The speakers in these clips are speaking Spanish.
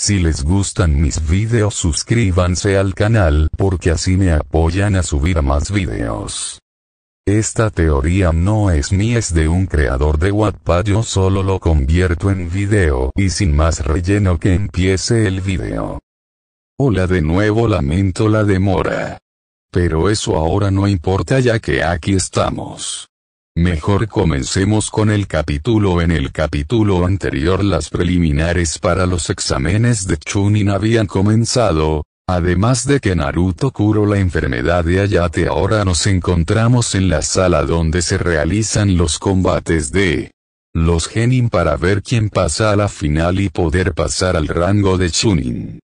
Si les gustan mis videos suscríbanse al canal porque así me apoyan a subir más videos. Esta teoría no es mía es de un creador de Wattpad yo solo lo convierto en video y sin más relleno que empiece el video. Hola de nuevo lamento la demora. Pero eso ahora no importa ya que aquí estamos. Mejor comencemos con el capítulo. En el capítulo anterior las preliminares para los exámenes de Chunin habían comenzado, además de que Naruto curó la enfermedad de Ayate ahora nos encontramos en la sala donde se realizan los combates de los genin para ver quién pasa a la final y poder pasar al rango de Chunin.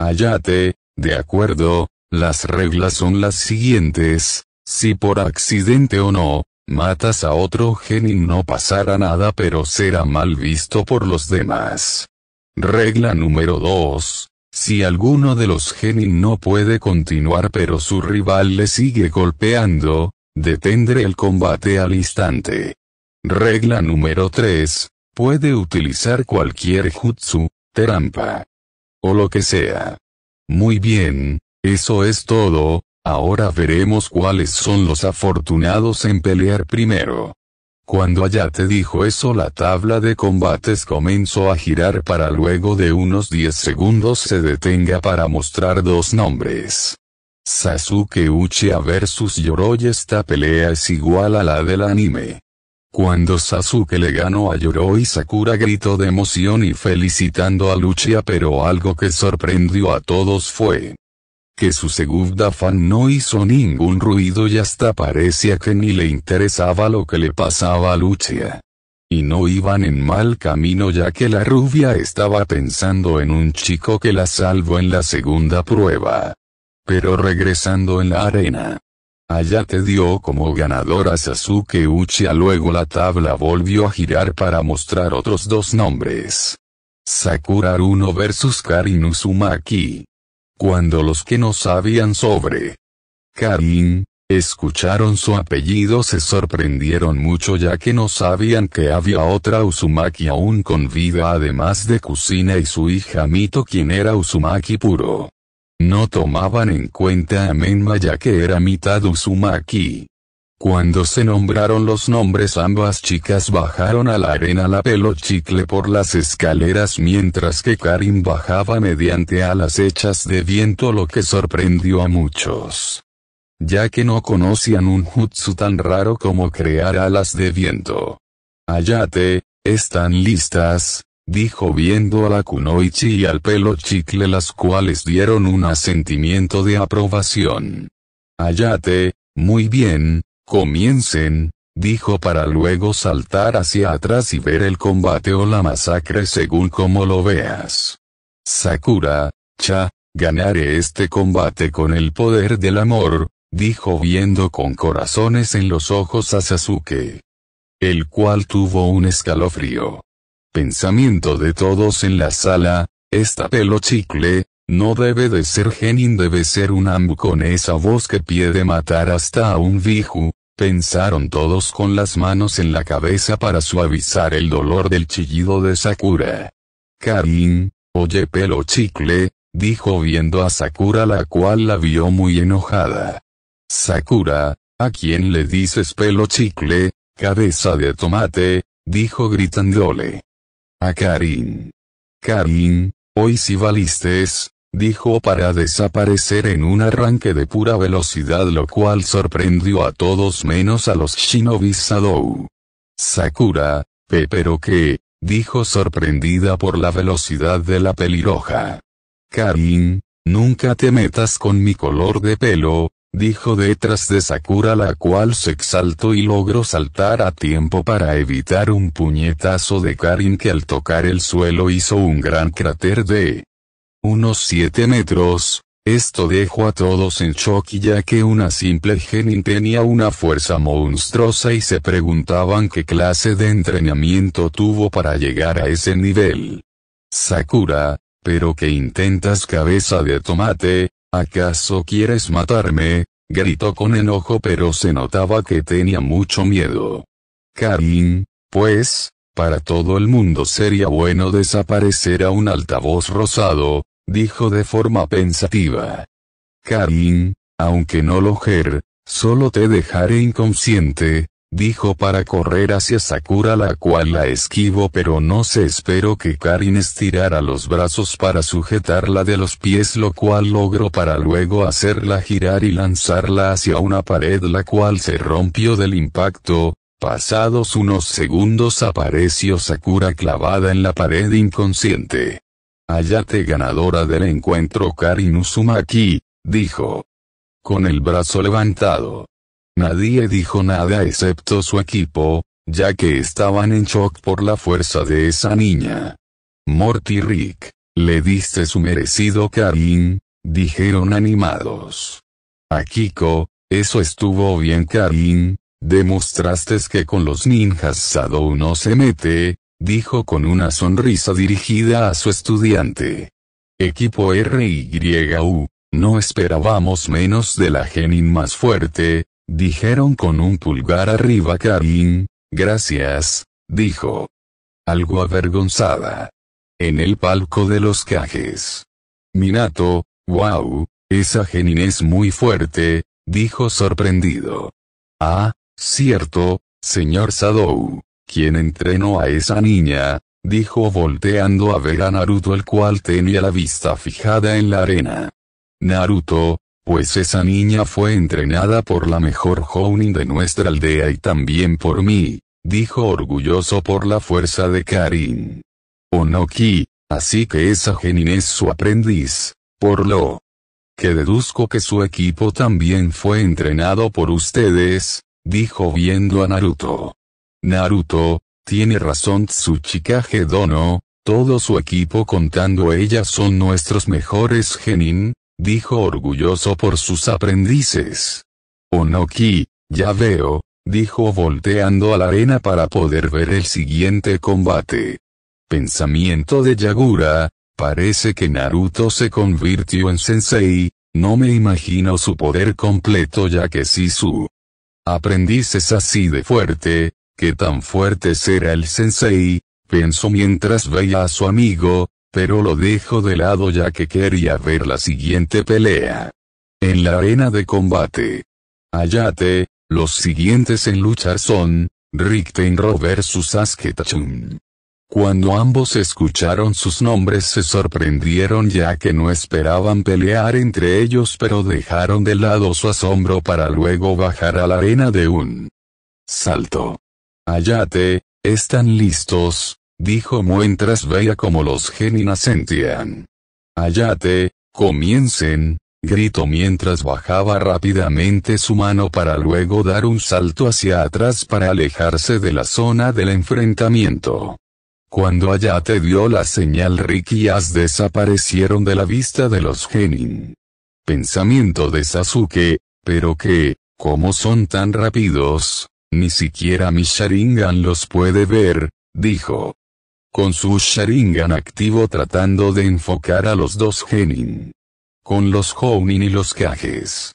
Ayate, de acuerdo, las reglas son las siguientes, si por accidente o no, Matas a otro genin no pasará nada pero será mal visto por los demás. Regla número 2. Si alguno de los genin no puede continuar pero su rival le sigue golpeando, detendré el combate al instante. Regla número 3. Puede utilizar cualquier jutsu, trampa. O lo que sea. Muy bien, eso es todo, Ahora veremos cuáles son los afortunados en pelear primero. Cuando Ayate dijo eso la tabla de combates comenzó a girar para luego de unos 10 segundos se detenga para mostrar dos nombres. Sasuke Uchiha versus Yoroi esta pelea es igual a la del anime. Cuando Sasuke le ganó a Yoroi Sakura gritó de emoción y felicitando a Uchiha pero algo que sorprendió a todos fue, que su segunda fan no hizo ningún ruido y hasta parecía que ni le interesaba lo que le pasaba a Lucia. Y no iban en mal camino ya que la rubia estaba pensando en un chico que la salvó en la segunda prueba. Pero regresando en la arena. Allá te dio como ganador a Sasuke Uchiha luego la tabla volvió a girar para mostrar otros dos nombres. Sakura Aruno vs Karin Uzumaki cuando los que no sabían sobre Karin, escucharon su apellido se sorprendieron mucho ya que no sabían que había otra Usumaki aún con vida además de Kusina y su hija Mito quien era Usumaki puro. No tomaban en cuenta a Menma ya que era mitad Usumaki. Cuando se nombraron los nombres ambas chicas bajaron a la arena la pelo chicle por las escaleras mientras que Karin bajaba mediante alas hechas de viento lo que sorprendió a muchos. Ya que no conocían un jutsu tan raro como crear alas de viento. Ayate, están listas, dijo viendo a la kunoichi y al pelo chicle las cuales dieron un asentimiento de aprobación. Ayate, muy bien, Comiencen, dijo para luego saltar hacia atrás y ver el combate o la masacre según como lo veas. Sakura, cha, ganaré este combate con el poder del amor, dijo viendo con corazones en los ojos a Sasuke. El cual tuvo un escalofrío. Pensamiento de todos en la sala, esta pelo chicle, no debe de ser genin debe ser un ambu con esa voz que pide matar hasta a un viju, Pensaron todos con las manos en la cabeza para suavizar el dolor del chillido de Sakura. Karin, oye pelo chicle, dijo viendo a Sakura la cual la vio muy enojada. Sakura, ¿a quién le dices pelo chicle, cabeza de tomate? dijo gritándole. A Karin. Karin, hoy si valistes, dijo para desaparecer en un arranque de pura velocidad lo cual sorprendió a todos menos a los shinobi Sadou. Sakura, pe pero qué, dijo sorprendida por la velocidad de la pelirroja. Karin, nunca te metas con mi color de pelo, dijo detrás de Sakura la cual se exaltó y logró saltar a tiempo para evitar un puñetazo de Karin que al tocar el suelo hizo un gran cráter de unos siete metros, esto dejó a todos en shock ya que una simple genin tenía una fuerza monstruosa y se preguntaban qué clase de entrenamiento tuvo para llegar a ese nivel. Sakura, pero que intentas cabeza de tomate, ¿acaso quieres matarme? gritó con enojo pero se notaba que tenía mucho miedo. Karin, pues, para todo el mundo sería bueno desaparecer a un altavoz rosado, dijo de forma pensativa. Karin, aunque no lo ger, solo te dejaré inconsciente, dijo para correr hacia Sakura la cual la esquivo pero no se esperó que Karin estirara los brazos para sujetarla de los pies lo cual logró para luego hacerla girar y lanzarla hacia una pared la cual se rompió del impacto, Pasados unos segundos apareció Sakura clavada en la pared inconsciente. te ganadora del encuentro Karin Uzumaki, dijo. Con el brazo levantado. Nadie dijo nada excepto su equipo, ya que estaban en shock por la fuerza de esa niña. Morty Rick, le diste su merecido Karin, dijeron animados. Akiko, eso estuvo bien Karin, Demostraste que con los ninjas Sadou no se mete, dijo con una sonrisa dirigida a su estudiante. Equipo RYU, no esperábamos menos de la genin más fuerte, dijeron con un pulgar arriba Karin, gracias, dijo. Algo avergonzada. En el palco de los cajes. Minato, wow, esa genin es muy fuerte, dijo sorprendido. Ah, Cierto, señor Sadou, quien entrenó a esa niña, dijo volteando a ver a Naruto el cual tenía la vista fijada en la arena. Naruto, pues esa niña fue entrenada por la mejor Jounin de nuestra aldea y también por mí, dijo orgulloso por la fuerza de Karin. Onoki, así que esa genin es su aprendiz, por lo que deduzco que su equipo también fue entrenado por ustedes, dijo viendo a Naruto. Naruto, tiene razón Tsuchikage Dono, todo su equipo contando ellas son nuestros mejores genin, dijo orgulloso por sus aprendices. Onoki, ya veo, dijo volteando a la arena para poder ver el siguiente combate. Pensamiento de Yagura, parece que Naruto se convirtió en sensei, no me imagino su poder completo ya que si su Aprendices así de fuerte, que tan fuerte será el sensei, pensó mientras veía a su amigo, pero lo dejó de lado ya que quería ver la siguiente pelea. En la arena de combate. Ayate, los siguientes en luchar son, Rikten vs cuando ambos escucharon sus nombres se sorprendieron ya que no esperaban pelear entre ellos pero dejaron de lado su asombro para luego bajar a la arena de un salto. Ayate, están listos, dijo mientras veía como los geninas sentían. Ayate, comiencen, gritó mientras bajaba rápidamente su mano para luego dar un salto hacia atrás para alejarse de la zona del enfrentamiento. Cuando te dio la señal Ricky As desaparecieron de la vista de los Genin. Pensamiento de Sasuke, pero que, como son tan rápidos, ni siquiera mi Sharingan los puede ver, dijo. Con su Sharingan activo tratando de enfocar a los dos Genin. Con los Hounin y los Kages.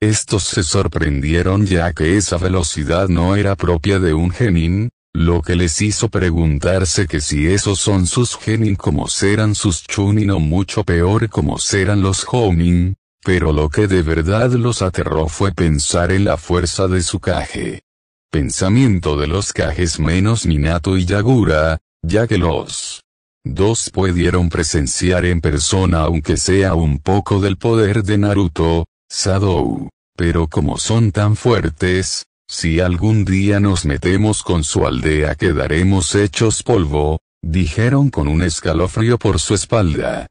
Estos se sorprendieron ya que esa velocidad no era propia de un Genin, lo que les hizo preguntarse que si esos son sus genin como serán sus chunin o mucho peor como serán los homin. pero lo que de verdad los aterró fue pensar en la fuerza de su caje. Pensamiento de los cajes menos Minato y Yagura, ya que los dos pudieron presenciar en persona aunque sea un poco del poder de Naruto, Sadou, pero como son tan fuertes, si algún día nos metemos con su aldea quedaremos hechos polvo, dijeron con un escalofrío por su espalda.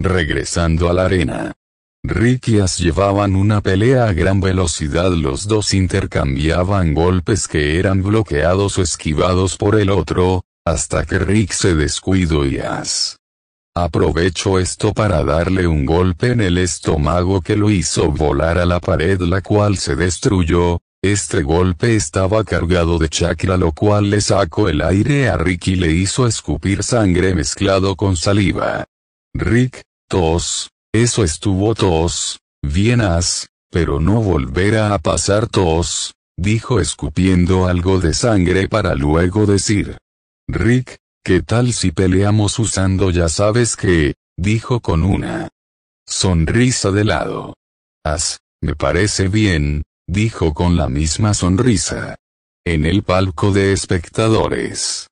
Regresando a la arena. As llevaban una pelea a gran velocidad, los dos intercambiaban golpes que eran bloqueados o esquivados por el otro, hasta que Rick se descuidó y as. Aprovechó esto para darle un golpe en el estómago que lo hizo volar a la pared la cual se destruyó, este golpe estaba cargado de chakra lo cual le sacó el aire a Rick y le hizo escupir sangre mezclado con saliva. Rick, tos, eso estuvo tos, bien as, pero no volverá a pasar tos, dijo escupiendo algo de sangre para luego decir. Rick, ¿qué tal si peleamos usando ya sabes qué? dijo con una sonrisa de lado. As, me parece bien, dijo con la misma sonrisa. En el palco de espectadores.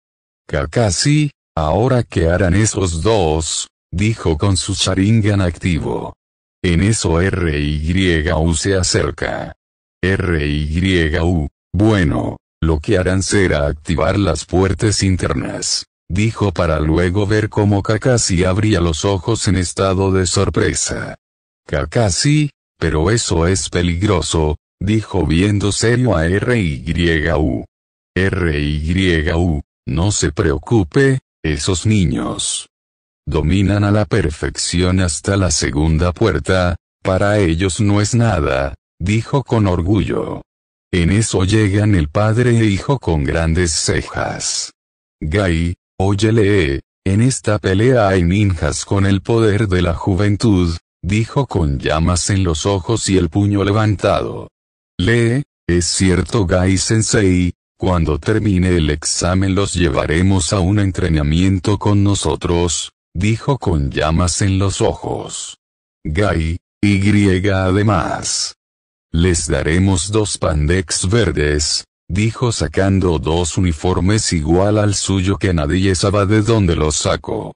Kakashi, ahora qué harán esos dos, dijo con su sharingan activo. En eso RYU se acerca. RYU, bueno, lo que harán será activar las puertas internas, dijo para luego ver cómo Kakashi abría los ojos en estado de sorpresa. Kakashi, pero eso es peligroso, dijo viendo serio a RYU. RYU, no se preocupe, esos niños dominan a la perfección hasta la segunda puerta, para ellos no es nada, dijo con orgullo. En eso llegan el padre e hijo con grandes cejas. Gai, óyele, en esta pelea hay ninjas con el poder de la juventud, dijo con llamas en los ojos y el puño levantado. Lee, es cierto Gai Sensei, cuando termine el examen los llevaremos a un entrenamiento con nosotros, dijo con llamas en los ojos. Gai, y además. Les daremos dos pandex verdes, dijo sacando dos uniformes igual al suyo que nadie sabe de dónde los sacó.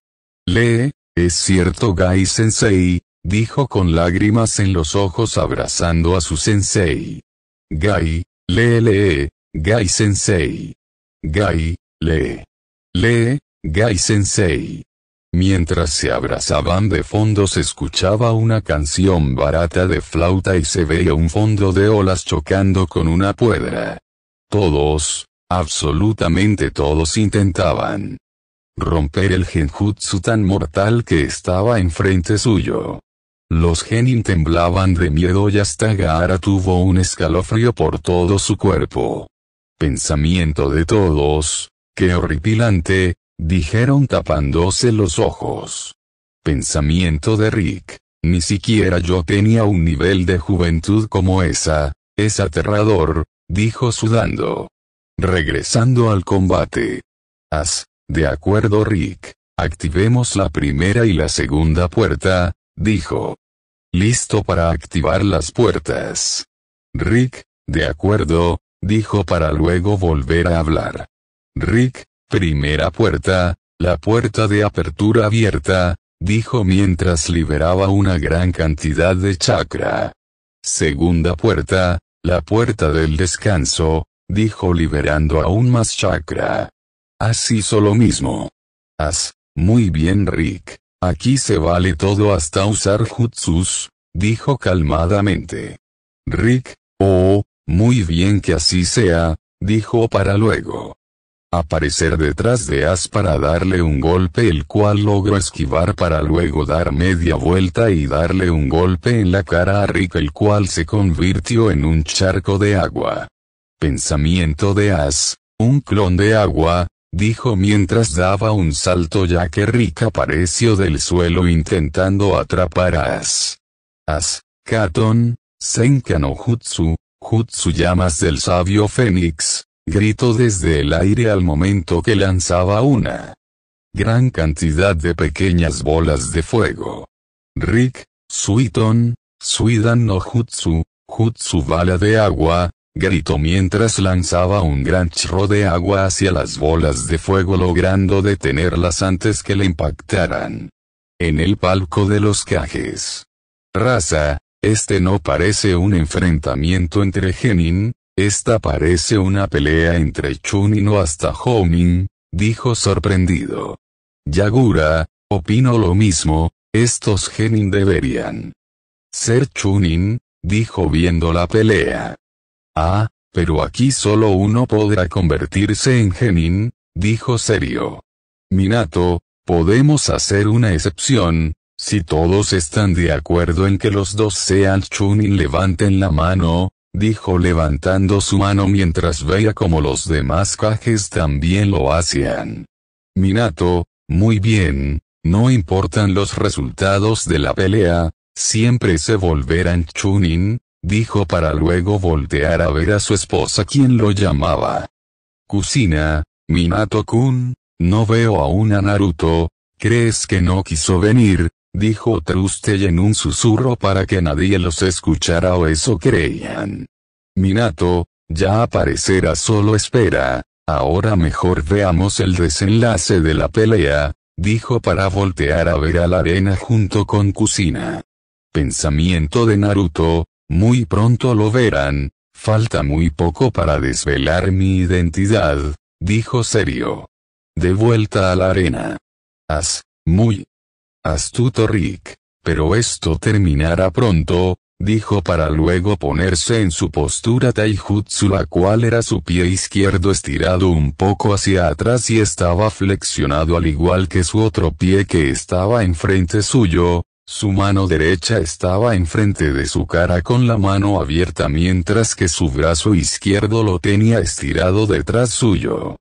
Lee, es cierto Gai Sensei, dijo con lágrimas en los ojos abrazando a su sensei. Gai, lee lee, Gai sensei. Gai, lee. Lee, Gai sensei. Mientras se abrazaban de fondo se escuchaba una canción barata de flauta y se veía un fondo de olas chocando con una piedra. Todos, absolutamente todos intentaban romper el genjutsu tan mortal que estaba enfrente suyo. Los genin temblaban de miedo y hasta Gaara tuvo un escalofrío por todo su cuerpo. Pensamiento de todos, qué horripilante, dijeron tapándose los ojos. Pensamiento de Rick, ni siquiera yo tenía un nivel de juventud como esa, es aterrador, dijo sudando. Regresando al combate. As, de acuerdo Rick, activemos la primera y la segunda puerta, dijo. Listo para activar las puertas. Rick, de acuerdo, dijo para luego volver a hablar. Rick, primera puerta, la puerta de apertura abierta, dijo mientras liberaba una gran cantidad de chakra. Segunda puerta, la puerta del descanso, dijo liberando aún más chakra. Así hizo lo mismo. Haz, muy bien Rick. Aquí se vale todo hasta usar jutsus, dijo calmadamente. Rick, oh, muy bien que así sea, dijo para luego. Aparecer detrás de As para darle un golpe el cual logró esquivar para luego dar media vuelta y darle un golpe en la cara a Rick el cual se convirtió en un charco de agua. Pensamiento de As, un clon de agua, dijo mientras daba un salto ya que Rick apareció del suelo intentando atrapar a As. As, Katon, no Jutsu, Jutsu llamas del sabio Fénix, gritó desde el aire al momento que lanzaba una gran cantidad de pequeñas bolas de fuego. Rick, Suiton, Suidan no Jutsu, Jutsu bala de agua, gritó mientras lanzaba un gran chorro de agua hacia las bolas de fuego logrando detenerlas antes que le impactaran. En el palco de los cajes. Raza, este no parece un enfrentamiento entre Genin, esta parece una pelea entre Chunin o hasta Homin, dijo sorprendido. Yagura, opino lo mismo, estos Genin deberían. Ser Chunin, dijo viendo la pelea. Ah, pero aquí solo uno podrá convertirse en genin, dijo serio. Minato, podemos hacer una excepción, si todos están de acuerdo en que los dos sean Chunin levanten la mano, dijo levantando su mano mientras veía como los demás cajes también lo hacían. Minato, muy bien, no importan los resultados de la pelea, siempre se volverán Chunin, dijo para luego voltear a ver a su esposa quien lo llamaba. Kusina, Minato-kun, no veo aún a Naruto, ¿crees que no quiso venir? dijo Trustey en un susurro para que nadie los escuchara o eso creían. Minato, ya aparecerá solo espera, ahora mejor veamos el desenlace de la pelea, dijo para voltear a ver a la arena junto con Kusina. Pensamiento de Naruto, muy pronto lo verán, falta muy poco para desvelar mi identidad, dijo serio. De vuelta a la arena. As, muy astuto Rick, pero esto terminará pronto, dijo para luego ponerse en su postura taijutsu la cual era su pie izquierdo estirado un poco hacia atrás y estaba flexionado al igual que su otro pie que estaba enfrente suyo, su mano derecha estaba enfrente de su cara con la mano abierta mientras que su brazo izquierdo lo tenía estirado detrás suyo.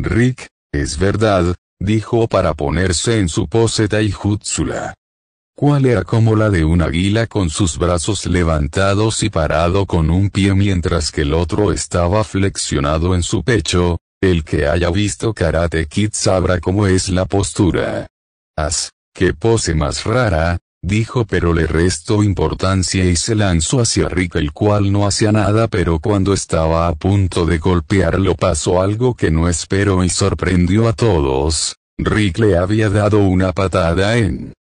Rick, es verdad, dijo para ponerse en su pose taijutsula. ¿Cuál era como la de un águila con sus brazos levantados y parado con un pie mientras que el otro estaba flexionado en su pecho? El que haya visto Karate Kid sabrá cómo es la postura. As, qué pose más rara, Dijo pero le restó importancia y se lanzó hacia Rick el cual no hacía nada pero cuando estaba a punto de golpearlo pasó algo que no esperó y sorprendió a todos. Rick le había dado una patada en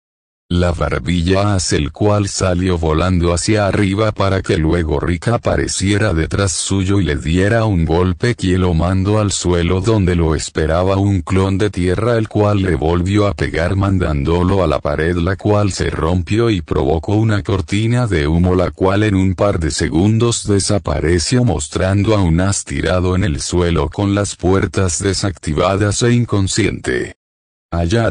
la barbilla hacia el cual salió volando hacia arriba para que luego Rick apareciera detrás suyo y le diera un golpe que lo mandó al suelo donde lo esperaba un clon de tierra el cual le volvió a pegar mandándolo a la pared la cual se rompió y provocó una cortina de humo la cual en un par de segundos desapareció mostrando a un as tirado en el suelo con las puertas desactivadas e inconsciente.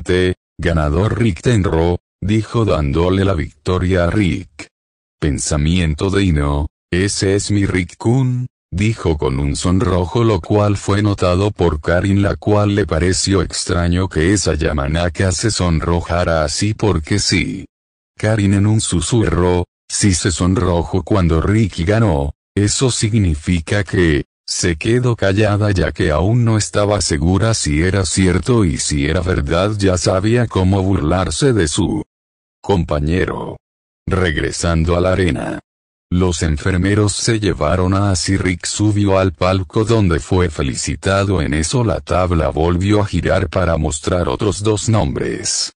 te, ganador Rick Tenro, dijo dándole la victoria a Rick. Pensamiento de Ino, ese es mi Rick-kun, dijo con un sonrojo lo cual fue notado por Karin la cual le pareció extraño que esa Yamanaka se sonrojara así porque sí. Karin en un susurro, si se sonrojo cuando Rick ganó, eso significa que, se quedó callada ya que aún no estaba segura si era cierto y si era verdad ya sabía cómo burlarse de su compañero. Regresando a la arena. Los enfermeros se llevaron a Asirik subió al palco donde fue felicitado en eso la tabla volvió a girar para mostrar otros dos nombres.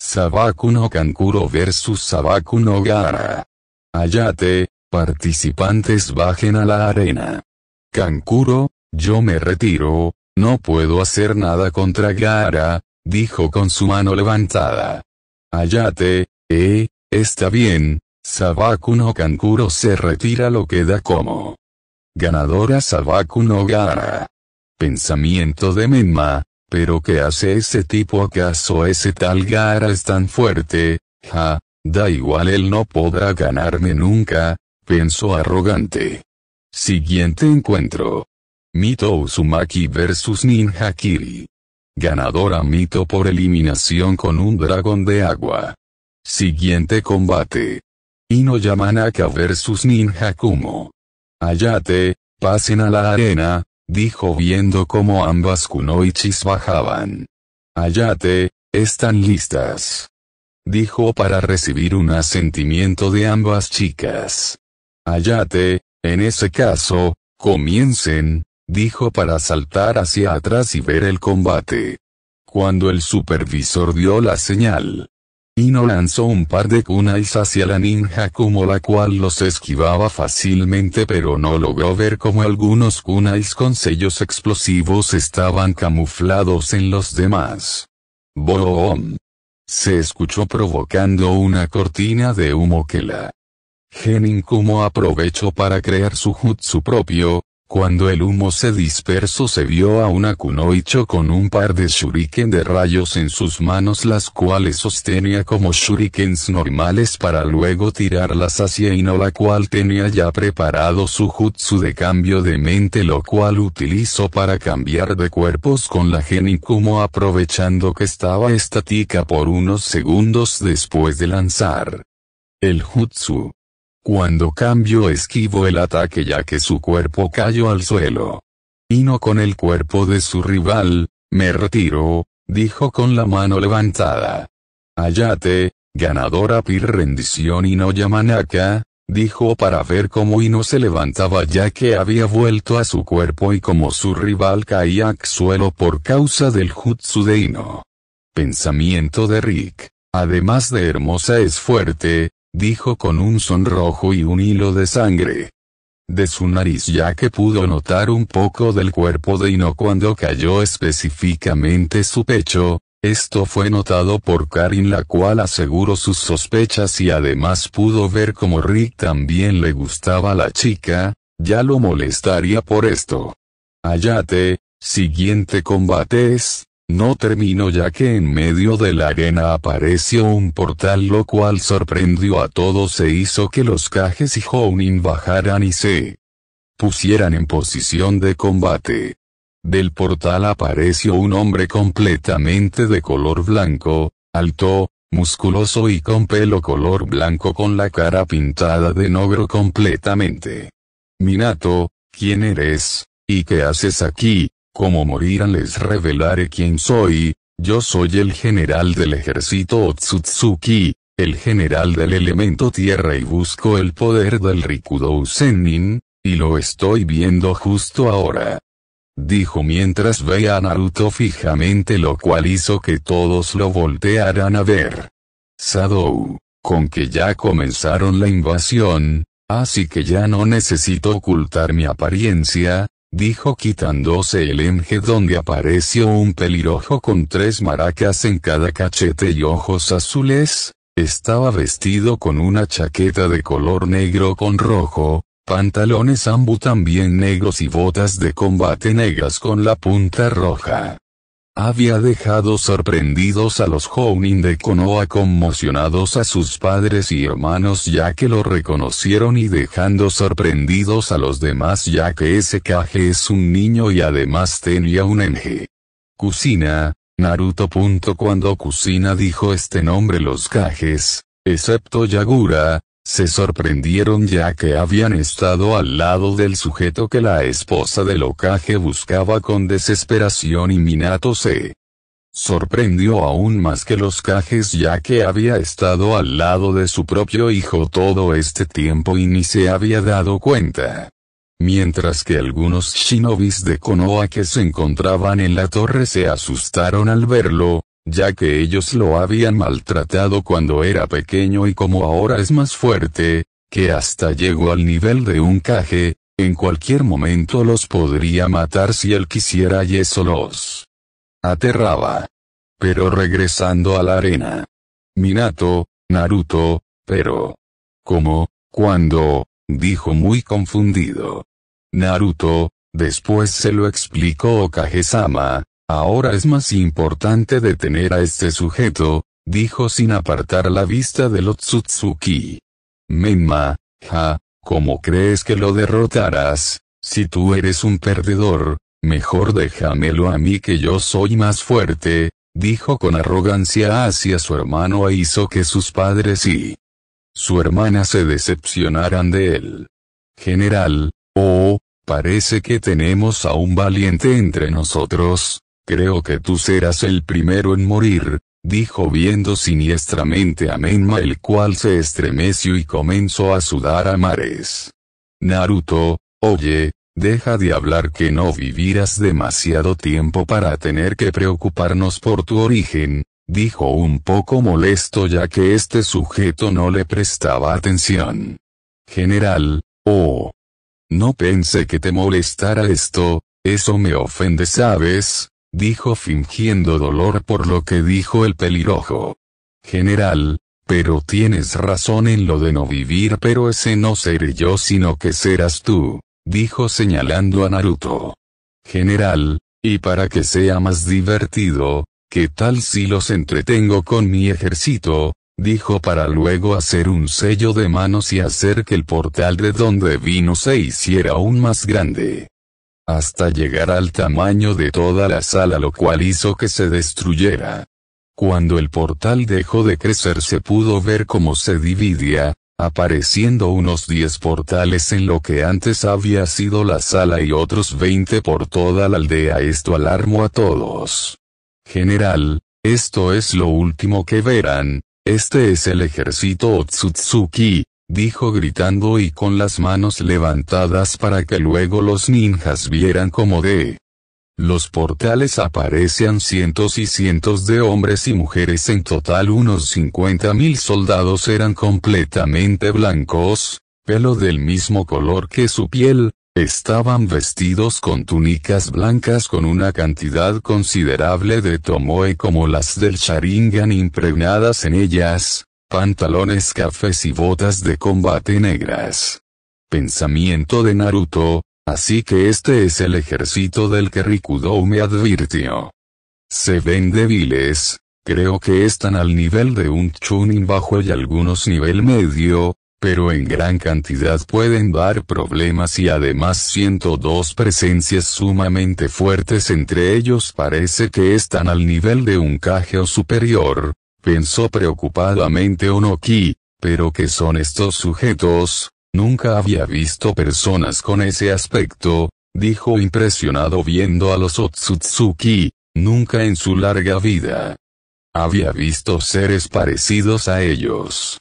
Sabakuno Kankuro versus Sabakuno Gara. Ayate, participantes bajen a la arena. Kankuro, yo me retiro, no puedo hacer nada contra Gara, dijo con su mano levantada. Ayate, eh, está bien, Sabaku no Kankuro se retira lo que da como. Ganadora Sabaku no Gara. Pensamiento de Menma, pero ¿qué hace ese tipo acaso ese tal Gara es tan fuerte? Ja, da igual él no podrá ganarme nunca, pensó arrogante. Siguiente encuentro. Mito Uzumaki vs Ninja Kiri. Ganadora Mito por eliminación con un dragón de agua. Siguiente combate. Ino Yamanaka versus Ninja Kumo. Ayate, pasen a la arena, dijo viendo cómo ambas kunoichis bajaban. Ayate, están listas. Dijo para recibir un asentimiento de ambas chicas. Ayate, en ese caso, comiencen, dijo para saltar hacia atrás y ver el combate. Cuando el supervisor dio la señal, no lanzó un par de kunais hacia la ninja como la cual los esquivaba fácilmente pero no logró ver como algunos kunais con sellos explosivos estaban camuflados en los demás. Boom. Se escuchó provocando una cortina de humo que la Genin como aprovechó para crear su jutsu propio, cuando el humo se dispersó se vio a una kunoicho con un par de shuriken de rayos en sus manos las cuales sostenía como shurikens normales para luego tirarlas hacia Ino la cual tenía ya preparado su jutsu de cambio de mente lo cual utilizó para cambiar de cuerpos con la genikumo aprovechando que estaba estática por unos segundos después de lanzar el jutsu. Cuando cambio esquivo el ataque ya que su cuerpo cayó al suelo. Y con el cuerpo de su rival, me retiro, dijo con la mano levantada. Ayate, ganadora Pir rendición y no Yamanaka, dijo para ver cómo Ino se levantaba ya que había vuelto a su cuerpo y como su rival caía al suelo por causa del jutsu de Ino. Pensamiento de Rick. Además de hermosa es fuerte, dijo con un sonrojo y un hilo de sangre. De su nariz ya que pudo notar un poco del cuerpo de Ino cuando cayó específicamente su pecho, esto fue notado por Karin la cual aseguró sus sospechas y además pudo ver como Rick también le gustaba a la chica, ya lo molestaría por esto. te siguiente combate es, no terminó ya que en medio de la arena apareció un portal lo cual sorprendió a todos e hizo que los Cajes y Honin bajaran y se pusieran en posición de combate. Del portal apareció un hombre completamente de color blanco, alto, musculoso y con pelo color blanco con la cara pintada de negro completamente. Minato, ¿quién eres? ¿Y qué haces aquí? Como morirán les revelaré quién soy, yo soy el general del ejército Otsutsuki, el general del elemento tierra y busco el poder del Rikudo Senin y lo estoy viendo justo ahora. Dijo mientras veía a Naruto fijamente lo cual hizo que todos lo voltearan a ver. Sadou, con que ya comenzaron la invasión, así que ya no necesito ocultar mi apariencia, dijo quitándose el enje donde apareció un pelirrojo con tres maracas en cada cachete y ojos azules, estaba vestido con una chaqueta de color negro con rojo, pantalones ambu también negros y botas de combate negras con la punta roja. Había dejado sorprendidos a los Hounin de Konoha conmocionados a sus padres y hermanos ya que lo reconocieron y dejando sorprendidos a los demás ya que ese caje es un niño y además tenía un enje. Kusina, Naruto. Cuando Kusina dijo este nombre los Kages, excepto Yagura, se sorprendieron ya que habían estado al lado del sujeto que la esposa de ocaje buscaba con desesperación y Minato se sorprendió aún más que los cajes ya que había estado al lado de su propio hijo todo este tiempo y ni se había dado cuenta. Mientras que algunos shinobis de Konoha que se encontraban en la torre se asustaron al verlo, ya que ellos lo habían maltratado cuando era pequeño y como ahora es más fuerte, que hasta llegó al nivel de un caje, en cualquier momento los podría matar si él quisiera y eso los aterraba. Pero regresando a la arena. Minato, Naruto, pero... ¿Cómo? cuando, dijo muy confundido. Naruto, después se lo explicó Okage-sama, Ahora es más importante detener a este sujeto, dijo sin apartar la vista de Tsutsuki. Menma, ja, ¿cómo crees que lo derrotarás? Si tú eres un perdedor, mejor déjamelo a mí que yo soy más fuerte, dijo con arrogancia hacia su hermano e hizo que sus padres y su hermana se decepcionaran de él. General, oh, parece que tenemos a un valiente entre nosotros, Creo que tú serás el primero en morir, dijo viendo siniestramente a Menma el cual se estremeció y comenzó a sudar a mares. Naruto, oye, deja de hablar que no vivirás demasiado tiempo para tener que preocuparnos por tu origen, dijo un poco molesto ya que este sujeto no le prestaba atención. General, oh. No pensé que te molestara esto, eso me ofende, ¿sabes? dijo fingiendo dolor por lo que dijo el pelirrojo. General, pero tienes razón en lo de no vivir, pero ese no seré yo sino que serás tú, dijo señalando a Naruto. General, y para que sea más divertido, ¿qué tal si los entretengo con mi ejército? dijo para luego hacer un sello de manos y hacer que el portal de donde vino se hiciera aún más grande hasta llegar al tamaño de toda la sala lo cual hizo que se destruyera. Cuando el portal dejó de crecer se pudo ver cómo se dividía, apareciendo unos 10 portales en lo que antes había sido la sala y otros 20 por toda la aldea. Esto alarmó a todos. General, esto es lo último que verán, este es el ejército Otsutsuki, dijo gritando y con las manos levantadas para que luego los ninjas vieran como de los portales aparecían cientos y cientos de hombres y mujeres en total unos mil soldados eran completamente blancos, pelo del mismo color que su piel, estaban vestidos con túnicas blancas con una cantidad considerable de tomoe como las del Sharingan impregnadas en ellas, pantalones cafés y botas de combate negras. Pensamiento de Naruto, así que este es el ejército del que Rikudo me advirtió. Se ven débiles, creo que están al nivel de un Chunin bajo y algunos nivel medio, pero en gran cantidad pueden dar problemas y además siento dos presencias sumamente fuertes entre ellos parece que están al nivel de un Kage o superior, pensó preocupadamente Onoki, pero ¿qué son estos sujetos? Nunca había visto personas con ese aspecto, dijo impresionado viendo a los Otsutsuki, nunca en su larga vida. Había visto seres parecidos a ellos.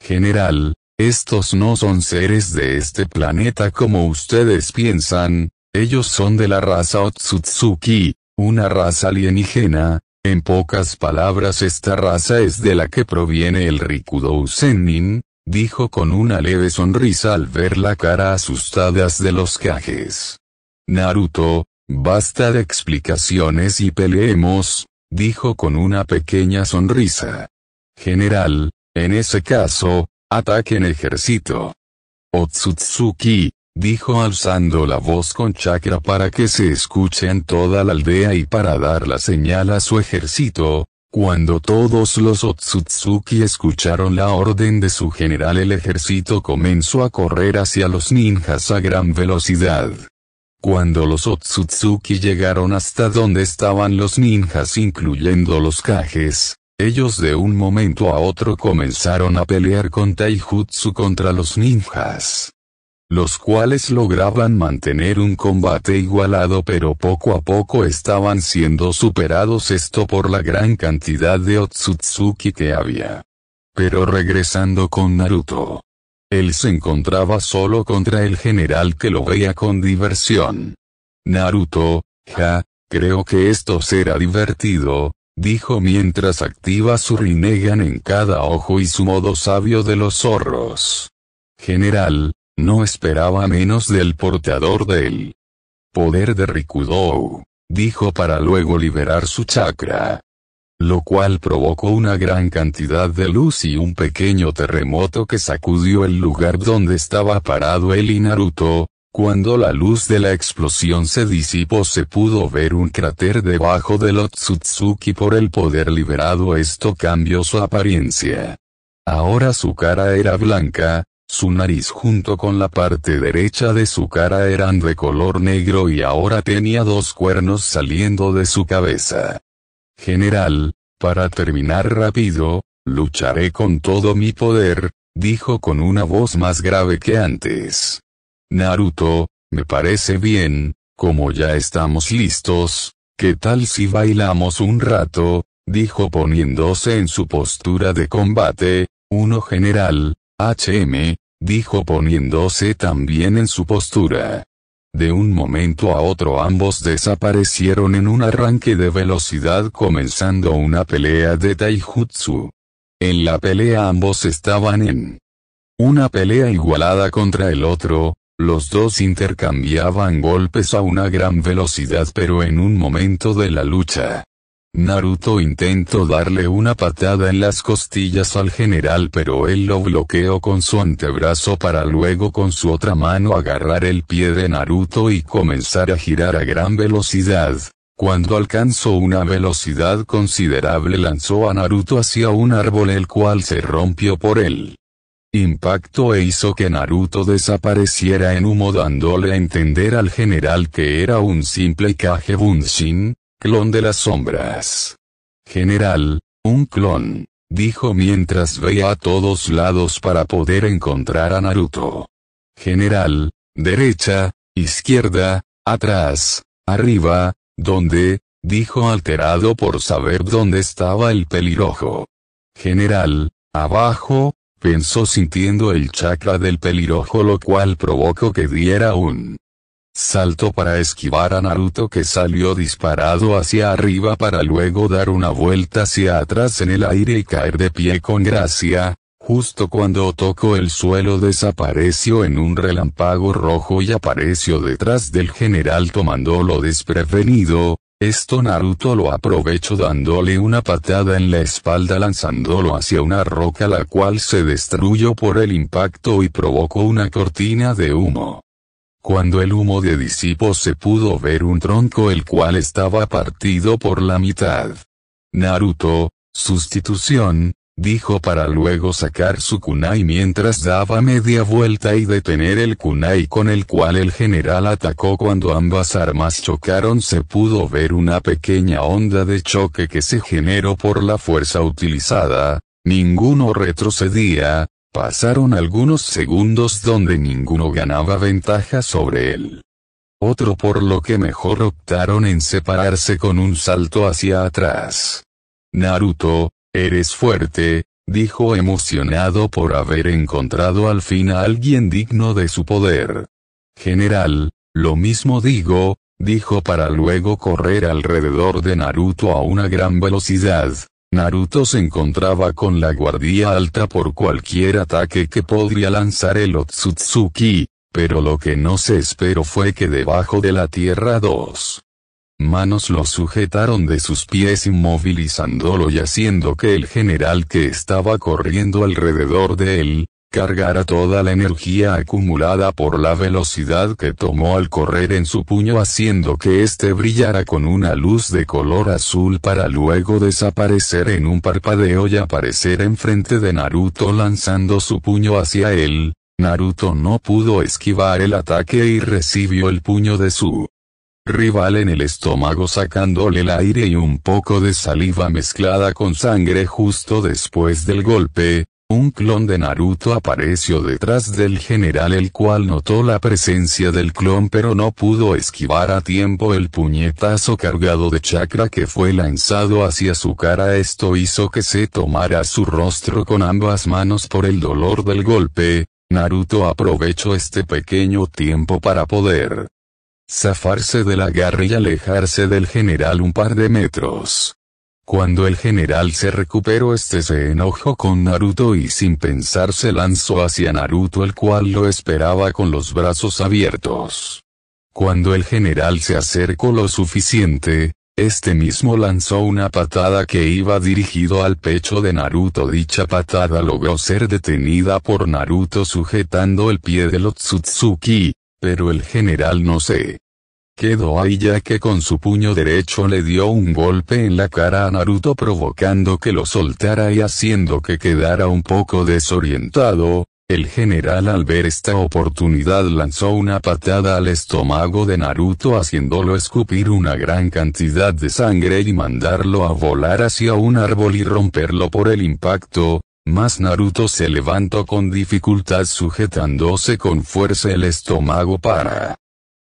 General, estos no son seres de este planeta como ustedes piensan, ellos son de la raza Otsutsuki, una raza alienígena, en pocas palabras esta raza es de la que proviene el Rikudo dijo con una leve sonrisa al ver la cara asustadas de los cajes. Naruto, basta de explicaciones y peleemos, dijo con una pequeña sonrisa. General, en ese caso, ataque en ejército. Otsutsuki, dijo alzando la voz con chakra para que se escuche en toda la aldea y para dar la señal a su ejército, cuando todos los Otsutsuki escucharon la orden de su general el ejército comenzó a correr hacia los ninjas a gran velocidad. Cuando los Otsutsuki llegaron hasta donde estaban los ninjas incluyendo los cajes, ellos de un momento a otro comenzaron a pelear con Taijutsu contra los ninjas los cuales lograban mantener un combate igualado pero poco a poco estaban siendo superados esto por la gran cantidad de Otsutsuki que había. Pero regresando con Naruto. Él se encontraba solo contra el general que lo veía con diversión. Naruto, ja, creo que esto será divertido, dijo mientras activa su Rinnegan en cada ojo y su modo sabio de los zorros. General, no esperaba menos del portador del poder de Rikudou, dijo para luego liberar su chakra. Lo cual provocó una gran cantidad de luz y un pequeño terremoto que sacudió el lugar donde estaba parado el Inaruto, Naruto. Cuando la luz de la explosión se disipó se pudo ver un cráter debajo del Otsutsuki por el poder liberado esto cambió su apariencia. Ahora su cara era blanca, su nariz junto con la parte derecha de su cara eran de color negro y ahora tenía dos cuernos saliendo de su cabeza. General, para terminar rápido, lucharé con todo mi poder, dijo con una voz más grave que antes. Naruto, me parece bien, como ya estamos listos, ¿qué tal si bailamos un rato? dijo poniéndose en su postura de combate, uno general, HM, dijo poniéndose también en su postura. De un momento a otro ambos desaparecieron en un arranque de velocidad comenzando una pelea de taijutsu. En la pelea ambos estaban en una pelea igualada contra el otro, los dos intercambiaban golpes a una gran velocidad pero en un momento de la lucha, Naruto intentó darle una patada en las costillas al general pero él lo bloqueó con su antebrazo para luego con su otra mano agarrar el pie de Naruto y comenzar a girar a gran velocidad. Cuando alcanzó una velocidad considerable lanzó a Naruto hacia un árbol el cual se rompió por él impacto e hizo que Naruto desapareciera en humo dándole a entender al general que era un simple Kage Clon de las sombras. General, un clon, dijo mientras veía a todos lados para poder encontrar a Naruto. General, derecha, izquierda, atrás, arriba, ¿dónde? dijo alterado por saber dónde estaba el pelirrojo. General, abajo, pensó sintiendo el chakra del pelirrojo lo cual provocó que diera un saltó para esquivar a Naruto que salió disparado hacia arriba para luego dar una vuelta hacia atrás en el aire y caer de pie con gracia, justo cuando tocó el suelo desapareció en un relámpago rojo y apareció detrás del general tomándolo desprevenido, esto Naruto lo aprovechó dándole una patada en la espalda lanzándolo hacia una roca la cual se destruyó por el impacto y provocó una cortina de humo. Cuando el humo de disipó se pudo ver un tronco el cual estaba partido por la mitad. Naruto, sustitución, dijo para luego sacar su kunai mientras daba media vuelta y detener el kunai con el cual el general atacó cuando ambas armas chocaron se pudo ver una pequeña onda de choque que se generó por la fuerza utilizada, ninguno retrocedía, Pasaron algunos segundos donde ninguno ganaba ventaja sobre él. Otro por lo que mejor optaron en separarse con un salto hacia atrás. Naruto, eres fuerte, dijo emocionado por haber encontrado al fin a alguien digno de su poder. General, lo mismo digo, dijo para luego correr alrededor de Naruto a una gran velocidad. Naruto se encontraba con la guardia alta por cualquier ataque que podría lanzar el Otsutsuki, pero lo que no se esperó fue que debajo de la tierra dos manos lo sujetaron de sus pies inmovilizándolo y haciendo que el general que estaba corriendo alrededor de él, Cargara toda la energía acumulada por la velocidad que tomó al correr en su puño haciendo que éste brillara con una luz de color azul para luego desaparecer en un parpadeo y aparecer enfrente de Naruto lanzando su puño hacia él. Naruto no pudo esquivar el ataque y recibió el puño de su rival en el estómago sacándole el aire y un poco de saliva mezclada con sangre justo después del golpe, un clon de Naruto apareció detrás del general el cual notó la presencia del clon pero no pudo esquivar a tiempo el puñetazo cargado de chakra que fue lanzado hacia su cara esto hizo que se tomara su rostro con ambas manos por el dolor del golpe, Naruto aprovechó este pequeño tiempo para poder zafarse de la garra y alejarse del general un par de metros. Cuando el general se recuperó este se enojó con Naruto y sin pensar se lanzó hacia Naruto el cual lo esperaba con los brazos abiertos. Cuando el general se acercó lo suficiente, este mismo lanzó una patada que iba dirigido al pecho de Naruto. Dicha patada logró ser detenida por Naruto sujetando el pie de Otsutsuki, pero el general no se Quedó ahí ya que con su puño derecho le dio un golpe en la cara a Naruto provocando que lo soltara y haciendo que quedara un poco desorientado, el general al ver esta oportunidad lanzó una patada al estómago de Naruto haciéndolo escupir una gran cantidad de sangre y mandarlo a volar hacia un árbol y romperlo por el impacto, mas Naruto se levantó con dificultad sujetándose con fuerza el estómago para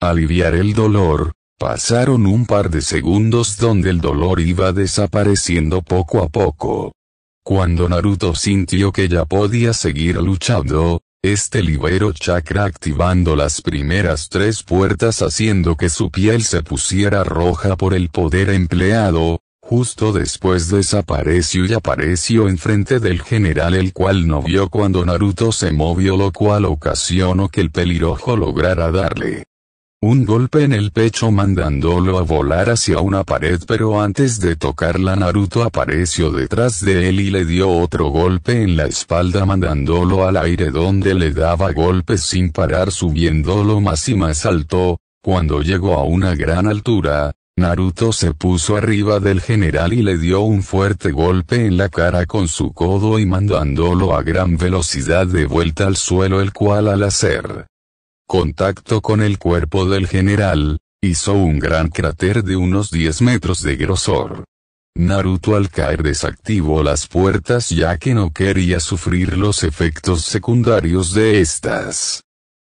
aliviar el dolor, pasaron un par de segundos donde el dolor iba desapareciendo poco a poco. Cuando Naruto sintió que ya podía seguir luchando, este liberó chakra activando las primeras tres puertas haciendo que su piel se pusiera roja por el poder empleado, justo después desapareció y apareció enfrente del general el cual no vio cuando Naruto se movió lo cual ocasionó que el pelirrojo lograra darle un golpe en el pecho mandándolo a volar hacia una pared pero antes de tocarla Naruto apareció detrás de él y le dio otro golpe en la espalda mandándolo al aire donde le daba golpes sin parar subiéndolo más y más alto, cuando llegó a una gran altura, Naruto se puso arriba del general y le dio un fuerte golpe en la cara con su codo y mandándolo a gran velocidad de vuelta al suelo el cual al hacer contacto con el cuerpo del general, hizo un gran cráter de unos 10 metros de grosor. Naruto al caer desactivó las puertas ya que no quería sufrir los efectos secundarios de estas.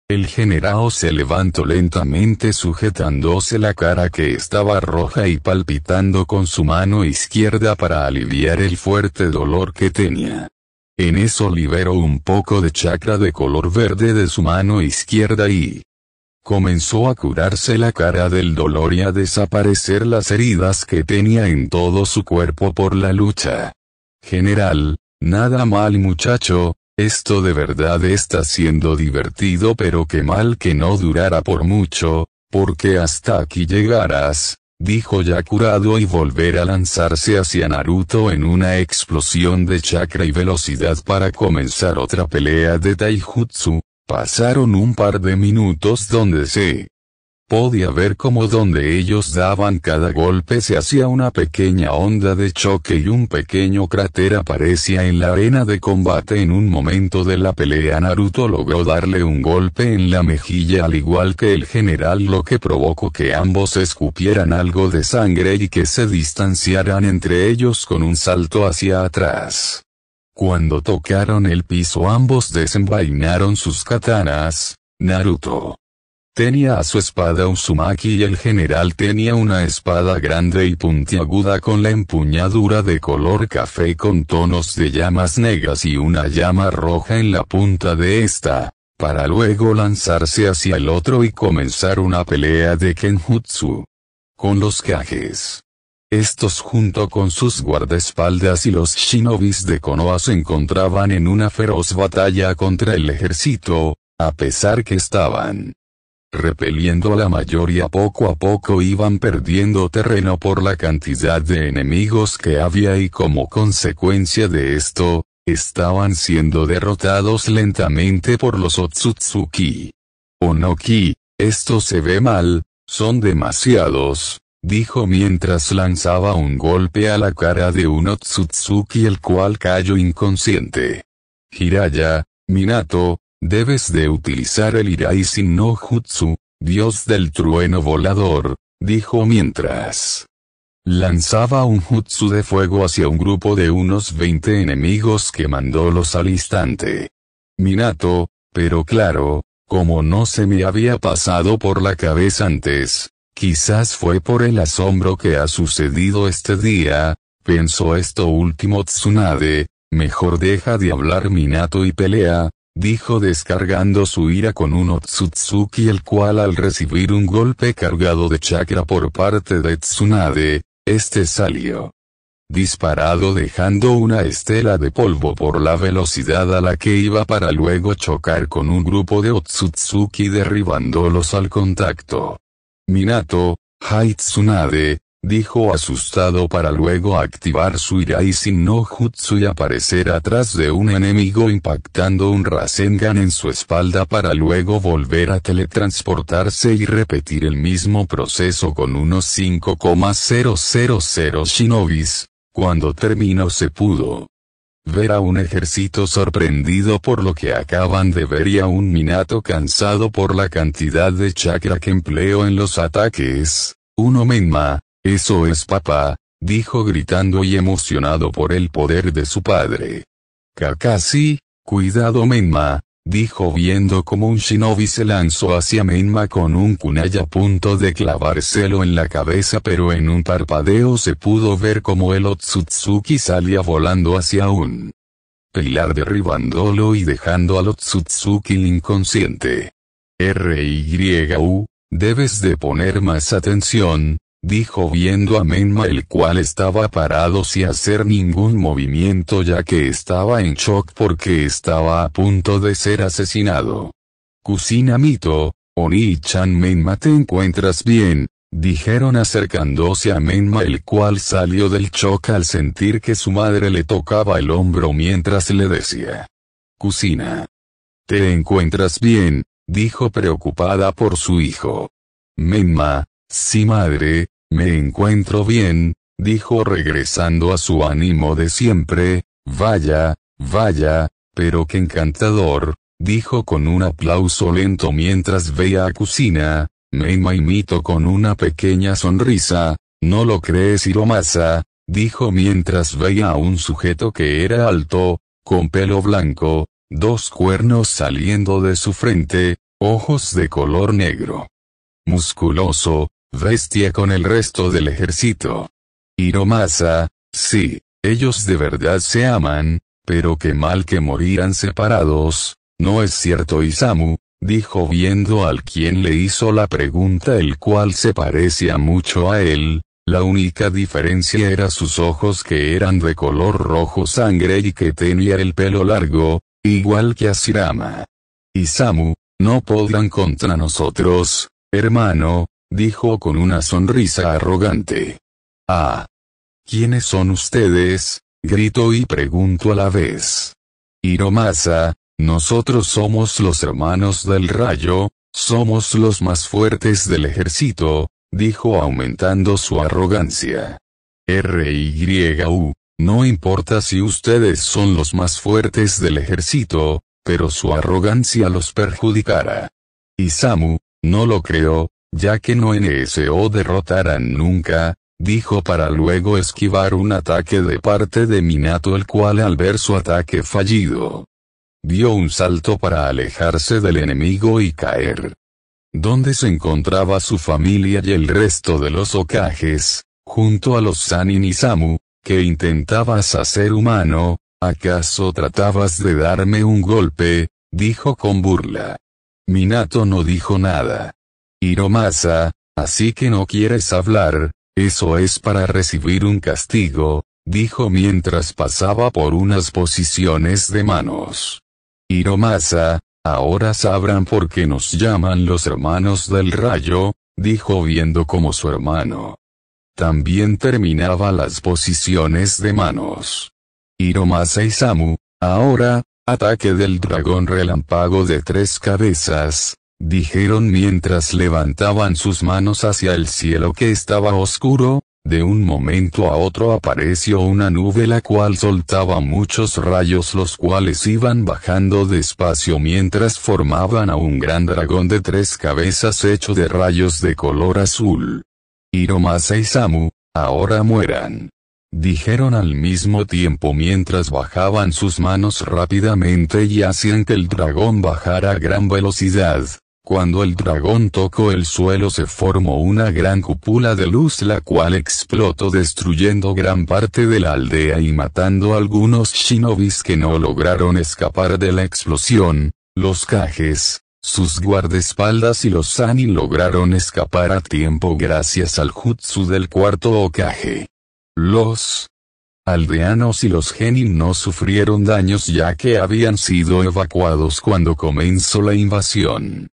El general se levantó lentamente sujetándose la cara que estaba roja y palpitando con su mano izquierda para aliviar el fuerte dolor que tenía. En eso liberó un poco de chakra de color verde de su mano izquierda y comenzó a curarse la cara del dolor y a desaparecer las heridas que tenía en todo su cuerpo por la lucha. General, nada mal muchacho, esto de verdad está siendo divertido pero qué mal que no durara por mucho, porque hasta aquí llegarás dijo ya curado y volver a lanzarse hacia Naruto en una explosión de chakra y velocidad para comenzar otra pelea de Taijutsu. Pasaron un par de minutos donde se Podía ver cómo donde ellos daban cada golpe se hacía una pequeña onda de choque y un pequeño cráter aparecía en la arena de combate. En un momento de la pelea Naruto logró darle un golpe en la mejilla al igual que el general lo que provocó que ambos escupieran algo de sangre y que se distanciaran entre ellos con un salto hacia atrás. Cuando tocaron el piso ambos desenvainaron sus katanas, Naruto Tenía a su espada un sumaki y el general tenía una espada grande y puntiaguda con la empuñadura de color café con tonos de llamas negras y una llama roja en la punta de esta, para luego lanzarse hacia el otro y comenzar una pelea de kenjutsu. Con los kages. Estos junto con sus guardaespaldas y los shinobis de Konoha se encontraban en una feroz batalla contra el ejército, a pesar que estaban repeliendo a la mayoría poco a poco iban perdiendo terreno por la cantidad de enemigos que había y como consecuencia de esto, estaban siendo derrotados lentamente por los Otsutsuki. Onoki, esto se ve mal, son demasiados, dijo mientras lanzaba un golpe a la cara de un Otsutsuki el cual cayó inconsciente. Hiraya, Minato, Debes de utilizar el Irai Sin no Jutsu, dios del trueno volador, dijo mientras lanzaba un jutsu de fuego hacia un grupo de unos 20 enemigos que mandólos al instante. Minato, pero claro, como no se me había pasado por la cabeza antes, quizás fue por el asombro que ha sucedido este día, pensó esto último Tsunade, mejor deja de hablar Minato y pelea, dijo descargando su ira con un Otsutsuki el cual al recibir un golpe cargado de chakra por parte de Tsunade, este salió disparado dejando una estela de polvo por la velocidad a la que iba para luego chocar con un grupo de Otsutsuki derribándolos al contacto. Minato, Hai Tsunade, dijo asustado para luego activar su sin no Jutsu y aparecer atrás de un enemigo impactando un Rasengan en su espalda para luego volver a teletransportarse y repetir el mismo proceso con unos 5,000 shinobis. Cuando terminó se pudo ver a un ejército sorprendido por lo que acaban de ver y a un Minato cansado por la cantidad de chakra que empleó en los ataques. Uno Menma, eso es papá, dijo gritando y emocionado por el poder de su padre. Kakashi, cuidado Menma, dijo viendo como un shinobi se lanzó hacia Menma con un kunai a punto de clavárselo en la cabeza pero en un parpadeo se pudo ver como el Otsutsuki salía volando hacia un pilar derribándolo y dejando al Otsutsuki inconsciente. R.Y.U., debes de poner más atención, dijo viendo a Menma el cual estaba parado sin hacer ningún movimiento ya que estaba en shock porque estaba a punto de ser asesinado. Cusina Mito, Oni-chan Menma te encuentras bien, dijeron acercándose a Menma el cual salió del shock al sentir que su madre le tocaba el hombro mientras le decía. Kusina. Te encuentras bien, dijo preocupada por su hijo. Menma, Sí madre, me encuentro bien, dijo regresando a su ánimo de siempre, vaya, vaya, pero qué encantador, dijo con un aplauso lento mientras veía a cocina, me imito con una pequeña sonrisa, no lo crees Iromasa, dijo mientras veía a un sujeto que era alto, con pelo blanco, dos cuernos saliendo de su frente, ojos de color negro. Musculoso, Bestia con el resto del ejército. Hiromasa, sí, ellos de verdad se aman, pero qué mal que morirán separados, ¿no es cierto Isamu? dijo viendo al quien le hizo la pregunta el cual se parecía mucho a él, la única diferencia era sus ojos que eran de color rojo sangre y que tenía el pelo largo, igual que a Sirama. Isamu, no podrán contra nosotros, hermano, dijo con una sonrisa arrogante. Ah. ¿Quiénes son ustedes? gritó y pregunto a la vez. Hiromasa, nosotros somos los hermanos del rayo, somos los más fuertes del ejército, dijo aumentando su arrogancia. R.Y.U. No importa si ustedes son los más fuertes del ejército, pero su arrogancia los perjudicará. Isamu, no lo creo, ya que no NSO derrotaran nunca, dijo para luego esquivar un ataque de parte de Minato el cual al ver su ataque fallido, dio un salto para alejarse del enemigo y caer. Donde se encontraba su familia y el resto de los Ocajes, junto a los Sanin y Samu, que intentabas hacer humano, ¿acaso tratabas de darme un golpe? dijo con burla. Minato no dijo nada. Hiromasa, así que no quieres hablar, eso es para recibir un castigo, dijo mientras pasaba por unas posiciones de manos. Hiromasa, ahora sabrán por qué nos llaman los hermanos del rayo, dijo viendo como su hermano. También terminaba las posiciones de manos. Hiromasa y Samu, ahora, ataque del dragón relámpago de tres cabezas, dijeron mientras levantaban sus manos hacia el cielo que estaba oscuro, de un momento a otro apareció una nube la cual soltaba muchos rayos los cuales iban bajando despacio mientras formaban a un gran dragón de tres cabezas hecho de rayos de color azul. Hiromasa y Samu, ahora mueran. Dijeron al mismo tiempo mientras bajaban sus manos rápidamente y hacían que el dragón bajara a gran velocidad. Cuando el dragón tocó el suelo se formó una gran cúpula de luz la cual explotó destruyendo gran parte de la aldea y matando algunos shinobis que no lograron escapar de la explosión, los cajes, sus guardaespaldas y los sanin lograron escapar a tiempo gracias al jutsu del cuarto Okage. Los aldeanos y los genin no sufrieron daños ya que habían sido evacuados cuando comenzó la invasión.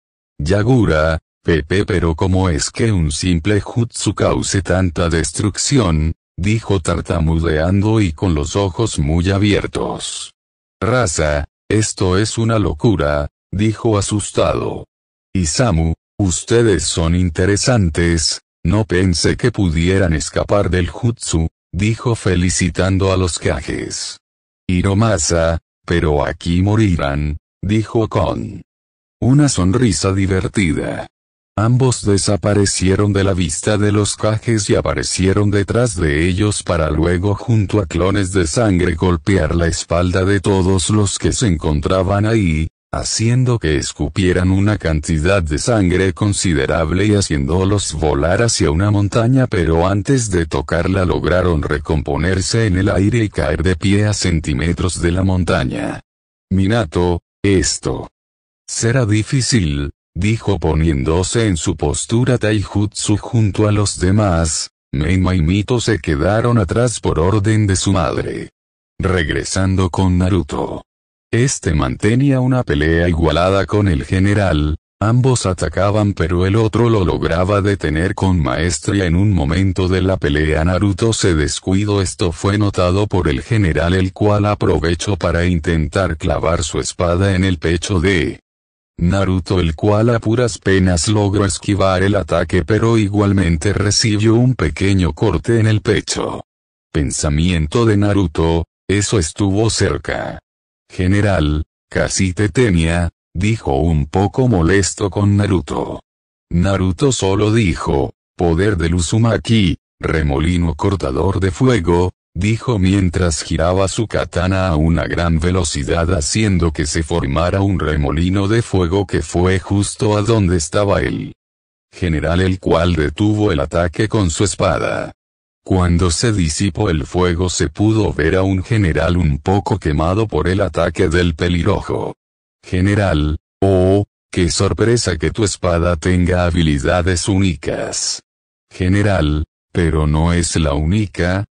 Yagura, Pepe pero ¿cómo es que un simple jutsu cause tanta destrucción? dijo tartamudeando y con los ojos muy abiertos. Raza, esto es una locura, dijo asustado. Isamu, ustedes son interesantes, no pensé que pudieran escapar del jutsu, dijo felicitando a los cajes. Hiromasa, pero aquí morirán, dijo Kon. Una sonrisa divertida. Ambos desaparecieron de la vista de los cajes y aparecieron detrás de ellos para luego junto a clones de sangre golpear la espalda de todos los que se encontraban ahí, haciendo que escupieran una cantidad de sangre considerable y haciéndolos volar hacia una montaña pero antes de tocarla lograron recomponerse en el aire y caer de pie a centímetros de la montaña. Minato, esto. Será difícil, dijo poniéndose en su postura taijutsu junto a los demás, Menma y Mito se quedaron atrás por orden de su madre. Regresando con Naruto. Este mantenía una pelea igualada con el general, ambos atacaban pero el otro lo lograba detener con maestría en un momento de la pelea Naruto se descuidó esto fue notado por el general el cual aprovechó para intentar clavar su espada en el pecho de Naruto el cual a puras penas logró esquivar el ataque pero igualmente recibió un pequeño corte en el pecho. Pensamiento de Naruto, eso estuvo cerca. General, casi te tenía, dijo un poco molesto con Naruto. Naruto solo dijo, poder del Uzumaki, remolino cortador de fuego, dijo mientras giraba su katana a una gran velocidad haciendo que se formara un remolino de fuego que fue justo a donde estaba él. General el cual detuvo el ataque con su espada. Cuando se disipó el fuego se pudo ver a un general un poco quemado por el ataque del pelirrojo. General, oh, qué sorpresa que tu espada tenga habilidades únicas. General, pero no es la única,